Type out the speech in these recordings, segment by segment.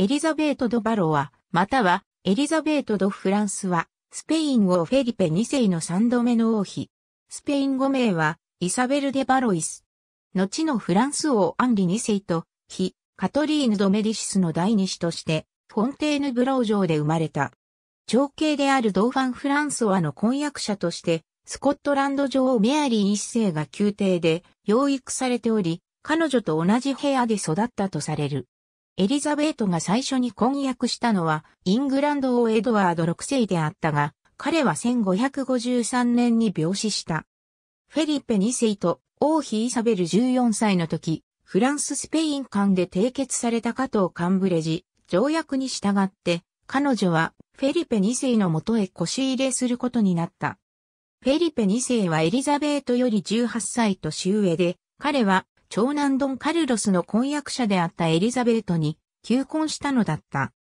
エリザベート・ド・バロア、またはエリザベート・ド・フランスは、スペイン王フェリペ2世の3度目の王妃。スペイン語名は、イサベル・デ・バロイス。後のフランス王アンリ2世と、妃、カトリーヌ・ド・メディシスの第二子として、フォンテーヌ・ブロー城で生まれた。長兄であるドーファン・フランソワの婚約者として、スコットランド女王メアリー1世が宮廷で養育されており、彼女と同じ部屋で育ったとされる。エリザベートが最初に婚約したのは、イングランド王エドワード6世であったが、彼は1553年に病死した。フェリペ2世と王妃イサベル14歳の時、フランス・スペイン間で締結された加藤カンブレジ条約に従って、彼女はフェリペ2世のもとへ腰入れすることになった。フェリペ2世はエリザベートより18歳年上で、彼は長男ドン・カルロスの婚約者であったエリザベートに求婚したのだった。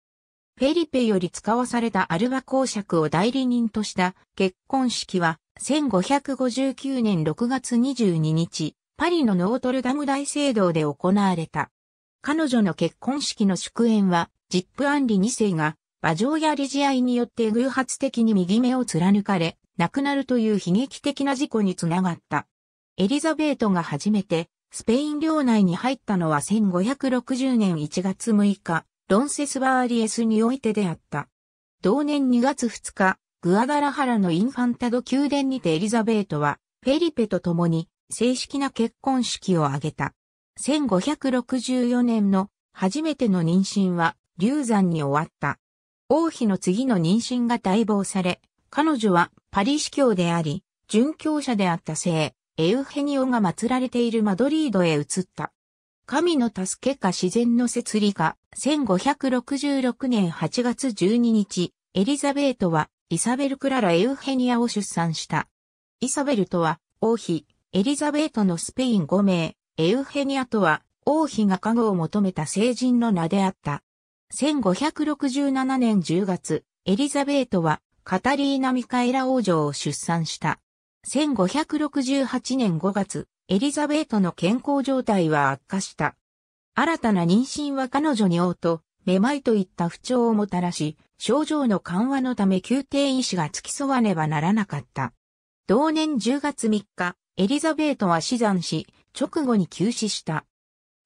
フェリペより使わされたアルバ公爵を代理人とした結婚式は1559年6月22日、パリのノートルダム大聖堂で行われた。彼女の結婚式の祝宴は、ジップ・アンリ2世が、馬上や理事愛によって偶発的に右目を貫かれ、亡くなるという悲劇的な事故につながった。エリザベートが初めてスペイン領内に入ったのは1560年1月6日、ロンセスバーリエスにおいてであった。同年2月2日、グアダラハラのインファンタド宮殿にてエリザベートは、フェリペと共に正式な結婚式を挙げた。1564年の初めての妊娠は流産に終わった。王妃の次の妊娠が待望され、彼女はパリ司教であり、殉教者であった聖、エウヘニオが祀られているマドリードへ移った。神の助けか自然の摂理か、1566年8月12日、エリザベートは、イサベル・クララ・エウヘニアを出産した。イサベルとは、王妃、エリザベートのスペイン5名、エウヘニアとは、王妃が加護を求めた聖人の名であった。1567年10月、エリザベートは、カタリーナ・ミカエラ王女を出産した。1568年5月、エリザベートの健康状態は悪化した。新たな妊娠は彼女に嘔と、めまいといった不調をもたらし、症状の緩和のため宮廷医師が付き添わねばならなかった。同年10月3日、エリザベートは死産し、直後に急死した。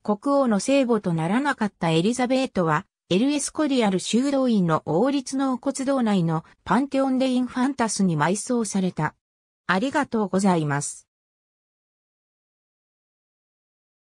国王の聖母とならなかったエリザベートは、エルエスコリアル修道院の王立の骨堂内のパンテオンデインファンタスに埋葬された。ありがとうございます。